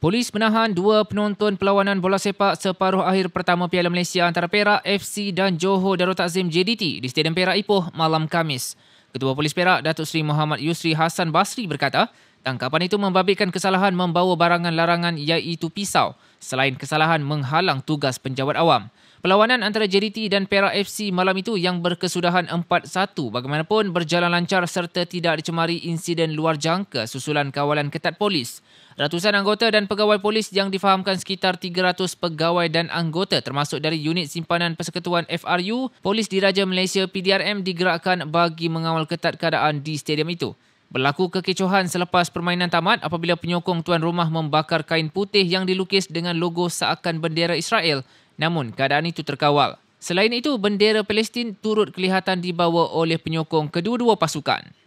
Polis menahan dua penonton perlawanan bola sepak separuh akhir pertama Piala Malaysia antara Perak FC dan Johor Darul Takzim JDT di Stadium Perak Ipoh malam Kamis. Ketua Polis Perak, Datuk Seri Muhammad Yusri Hasan Basri berkata, tangkapan itu membabitkan kesalahan membawa barangan larangan iaitu pisau selain kesalahan menghalang tugas penjawat awam. Perlawanan antara JDT dan Perak FC malam itu yang berkesudahan 4-1 bagaimanapun berjalan lancar serta tidak dicemari insiden luar jangka susulan kawalan ketat polis. Ratusan anggota dan pegawai polis yang difahamkan sekitar 300 pegawai dan anggota termasuk dari unit simpanan persekutuan FRU, Polis Diraja Malaysia PDRM digerakkan bagi mengawal ketat keadaan di stadium itu. Berlaku kekecohan selepas permainan tamat apabila penyokong tuan rumah membakar kain putih yang dilukis dengan logo seakan bendera Israel. Namun keadaan itu terkawal. Selain itu, bendera Palestin turut kelihatan dibawa oleh penyokong kedua-dua pasukan.